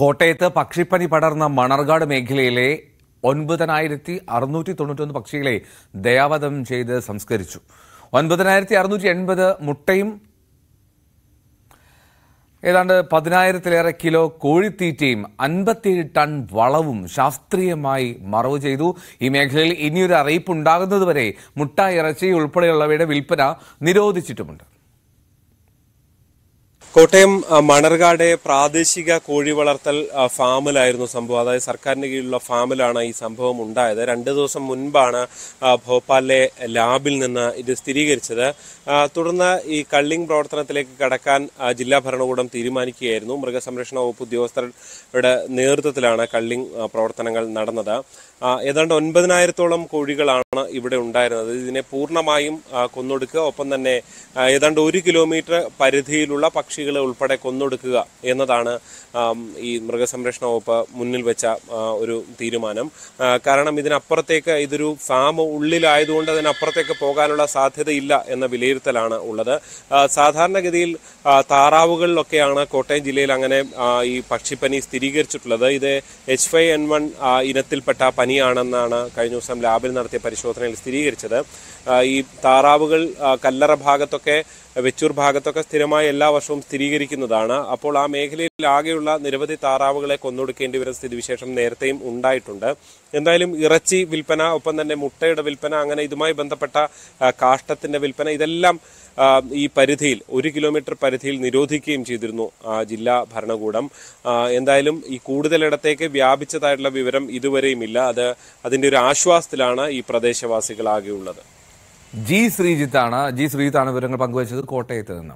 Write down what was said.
കോട്ടയത്ത് പക്ഷിപ്പനി പടർന്ന മണർകാട് മേഖലയിലെ ഒൻപതിനായിരത്തി അറുന്നൂറ്റി തൊണ്ണൂറ്റൊന്ന് പക്ഷികളെ ദയാവധം ചെയ്ത് സംസ്കരിച്ചു ഒൻപതിനായിരത്തി അറുന്നൂറ്റി എൺപത് മുട്ടയും ഏതാണ്ട് പതിനായിരത്തിലേറെ കിലോ കോഴിത്തീറ്റയും അൻപത്തിയേഴ് ടൺ വളവും ശാസ്ത്രീയമായി മറവ് ചെയ്തു ഈ മേഖലയിൽ ഇനിയൊരു അറിയിപ്പ് ഉണ്ടാകുന്നതുവരെ മുട്ട ഇറച്ചി ഉൾപ്പെടെയുള്ളവയുടെ വിൽപ്പന നിരോധിച്ചിട്ടുമുണ്ട് കോട്ടയം മണർകാട് പ്രാദേശിക കോഴി വളർത്തൽ ഫാമിലായിരുന്നു സംഭവം അതായത് സർക്കാരിന് കീഴിലുള്ള ഫാമിലാണ് ഈ സംഭവം ഉണ്ടായത് രണ്ടു ദിവസം മുൻപാണ് ഭോപ്പാലിലെ ലാബിൽ നിന്ന് ഇത് സ്ഥിരീകരിച്ചത് തുടർന്ന് ഈ കള്ളിംഗ് പ്രവർത്തനത്തിലേക്ക് കടക്കാൻ ജില്ലാ ഭരണകൂടം തീരുമാനിക്കുകയായിരുന്നു മൃഗസംരക്ഷണ വകുപ്പ് ഉദ്യോഗസ്ഥരുടെ നേതൃത്വത്തിലാണ് കള്ളിംഗ് പ്രവർത്തനങ്ങൾ നടന്നത് ഏതാണ്ട് ഒൻപതിനായിരത്തോളം കോഴികളാണ് ഇവിടെ ഉണ്ടായിരുന്നത് ഇതിനെ പൂർണ്ണമായും കൊന്നൊടുക്കുക ഒപ്പം തന്നെ ഏതാണ്ട് ഒരു കിലോമീറ്റർ പരിധിയിലുള്ള പക്ഷികൾ പക്ഷികളെ ഉൾപ്പെടെ കൊന്നൊടുക്കുക എന്നതാണ് ഈ മൃഗസംരക്ഷണ വകുപ്പ് മുന്നിൽ വെച്ച ഒരു തീരുമാനം കാരണം ഇതിനപ്പുറത്തേക്ക് ഇതൊരു ഫാം ഉള്ളിലായതുകൊണ്ട് അതിനപ്പുറത്തേക്ക് പോകാനുള്ള സാധ്യതയില്ല എന്ന വിലയിരുത്തലാണ് ഉള്ളത് സാധാരണഗതിയിൽ താറാവുകളിലൊക്കെയാണ് കോട്ടയം ജില്ലയിൽ അങ്ങനെ ഈ പക്ഷിപ്പനി സ്ഥിരീകരിച്ചിട്ടുള്ളത് ഇത് എച്ച് ഫൈവ് എൻ വൺ ഇനത്തിൽപ്പെട്ട പനിയാണെന്നാണ് കഴിഞ്ഞ ദിവസം ലാബിൽ നടത്തിയ പരിശോധനയിൽ സ്ഥിരീകരിച്ചത് ഈ താറാവുകൾ കല്ലറ ഭാഗത്തൊക്കെ വെച്ചൂർ ഭാഗത്തൊക്കെ സ്ഥിരമായി എല്ലാ വർഷവും സ്ഥിരീകരിക്കുന്നതാണ് അപ്പോൾ ആ മേഖലയിൽ ആകെയുള്ള നിരവധി താറാവുകളെ കൊന്നൊടുക്കേണ്ടി വരുന്ന സ്ഥിതിവിശേഷം നേരത്തെയും ഉണ്ടായിട്ടുണ്ട് എന്തായാലും ഇറച്ചി വിൽപ്പന ഒപ്പം തന്നെ മുട്ടയുടെ വിൽപ്പന അങ്ങനെ ഇതുമായി ബന്ധപ്പെട്ട കാഷ്ടത്തിന്റെ വിൽപ്പന ഇതെല്ലാം ഈ പരിധിയിൽ ഒരു കിലോമീറ്റർ പരിധിയിൽ നിരോധിക്കുകയും ചെയ്തിരുന്നു ജില്ലാ ഭരണകൂടം എന്തായാലും ഈ കൂടുതലിടത്തേക്ക് വ്യാപിച്ചതായിട്ടുള്ള വിവരം ഇതുവരെയും ഇല്ല അത് അതിന്റെ ഒരു ആശ്വാസത്തിലാണ് ഈ പ്രദേശവാസികളാകെയുള്ളത് ജി ശ്രീജിത്താണ് ജി ശ്രീജിത്താണ് വിവരങ്ങൾ പങ്കുവച്ചത് കോട്ടയത്ത് നിന്ന്